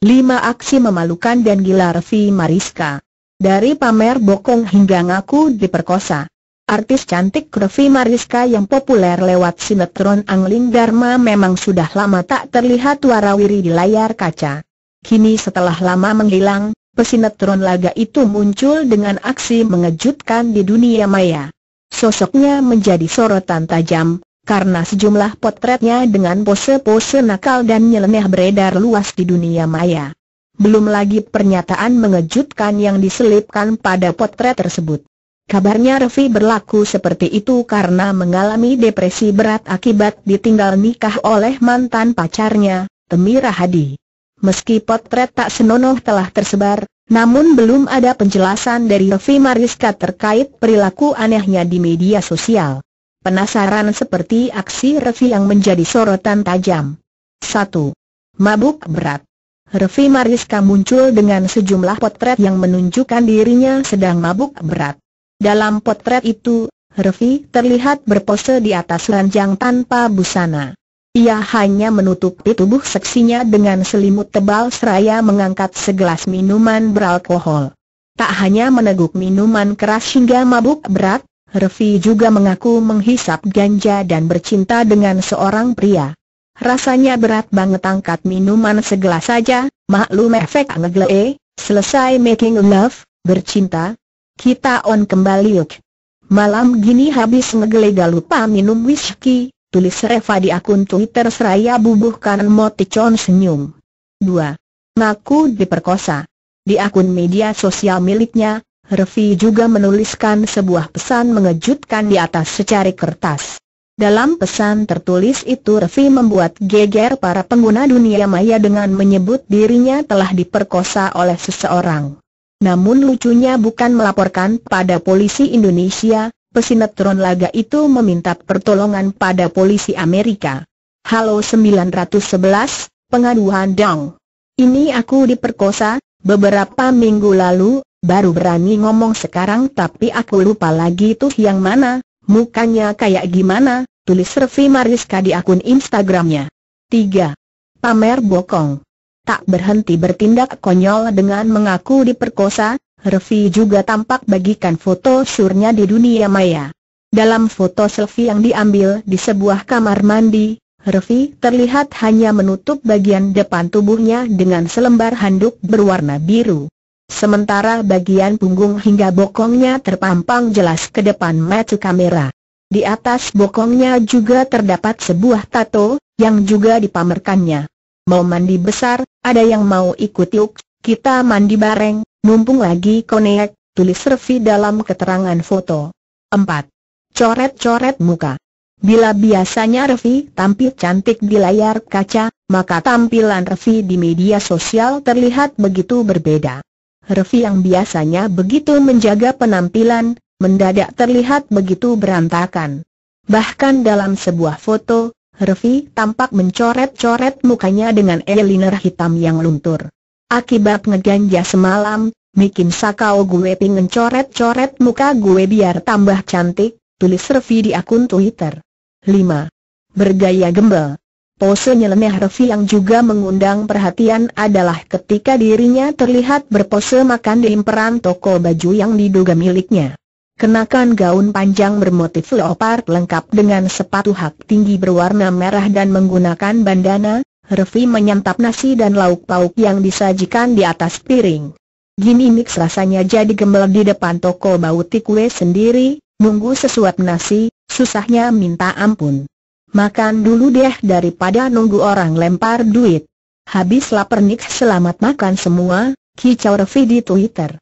Lima aksi memalukan dan gila Revi Mariska. Dari pamer bokong hingga ngaku diperkosa. Artis cantik Revi Mariska yang populer lewat sinetron Angling Dharma memang sudah lama tak terlihat warawiri di layar kaca. Kini setelah lama menghilang, pesinetron laga itu muncul dengan aksi mengejutkan di dunia maya. Sosoknya menjadi sorotan tajam, karena sejumlah potretnya dengan pose-pose nakal dan nyeleneh beredar luas di dunia maya. Belum lagi pernyataan mengejutkan yang diselipkan pada potret tersebut. Kabarnya Revi berlaku seperti itu karena mengalami depresi berat akibat ditinggal nikah oleh mantan pacarnya, Temira Hadi. Meski potret tak senonoh telah tersebar, namun belum ada penjelasan dari Revi Mariska terkait perilaku anehnya di media sosial penasaran seperti aksi Revi yang menjadi sorotan tajam. 1. Mabuk berat Revi Mariska muncul dengan sejumlah potret yang menunjukkan dirinya sedang mabuk berat. Dalam potret itu, Revi terlihat berpose di atas ranjang tanpa busana. Ia hanya menutupi tubuh seksinya dengan selimut tebal seraya mengangkat segelas minuman beralkohol. Tak hanya meneguk minuman keras hingga mabuk berat, Refi juga mengaku menghisap ganja dan bercinta dengan seorang pria. Rasanya berat banget angkat minuman segelas saja, maklum efek ngeglee, selesai making love, bercinta. Kita on kembali yuk. Malam gini habis gak lupa minum whisky, tulis Reva di akun Twitter seraya bubuhkan emoticon senyum. 2. Ngaku diperkosa. Di akun media sosial miliknya, Revi juga menuliskan sebuah pesan mengejutkan di atas secari kertas. Dalam pesan tertulis itu Revi membuat geger para pengguna dunia maya dengan menyebut dirinya telah diperkosa oleh seseorang. Namun lucunya bukan melaporkan pada polisi Indonesia, pesinetron laga itu meminta pertolongan pada polisi Amerika. Halo 911, pengaduan dong. Ini aku diperkosa, beberapa minggu lalu, baru berani ngomong sekarang tapi aku lupa lagi tuh yang mana, mukanya kayak gimana, tulis Servi Mariska di akun Instagramnya. 3. Pamer Bokong Tak berhenti bertindak konyol dengan mengaku diperkosa, Revi juga tampak bagikan foto surnya di dunia maya. Dalam foto selfie yang diambil di sebuah kamar mandi, Revi terlihat hanya menutup bagian depan tubuhnya dengan selembar handuk berwarna biru sementara bagian punggung hingga bokongnya terpampang jelas ke depan mata kamera. Di atas bokongnya juga terdapat sebuah tato, yang juga dipamerkannya. Mau mandi besar, ada yang mau ikut yuk, kita mandi bareng, mumpung lagi konek, tulis Servi dalam keterangan foto. 4. Coret-coret muka Bila biasanya Revi tampil cantik di layar kaca, maka tampilan Revi di media sosial terlihat begitu berbeda. Revi yang biasanya begitu menjaga penampilan, mendadak terlihat begitu berantakan. Bahkan dalam sebuah foto, Revi tampak mencoret-coret mukanya dengan eyeliner hitam yang luntur. Akibat ngeganja semalam, bikin sakau gue pingin coret-coret muka gue biar tambah cantik, tulis Revi di akun Twitter. 5. Bergaya gembel Pose nyeleneh Revi yang juga mengundang perhatian adalah ketika dirinya terlihat berpose makan di imperan toko baju yang diduga miliknya. Kenakan gaun panjang bermotif leopard lengkap dengan sepatu hak tinggi berwarna merah dan menggunakan bandana, Revi menyantap nasi dan lauk pauk yang disajikan di atas piring. Gini mix rasanya jadi gembel di depan toko bauti kue sendiri, munggu sesuap nasi, susahnya minta ampun. Makan dulu deh daripada nunggu orang lempar duit. Habis lapar nih selamat makan semua, kicau Revi di Twitter.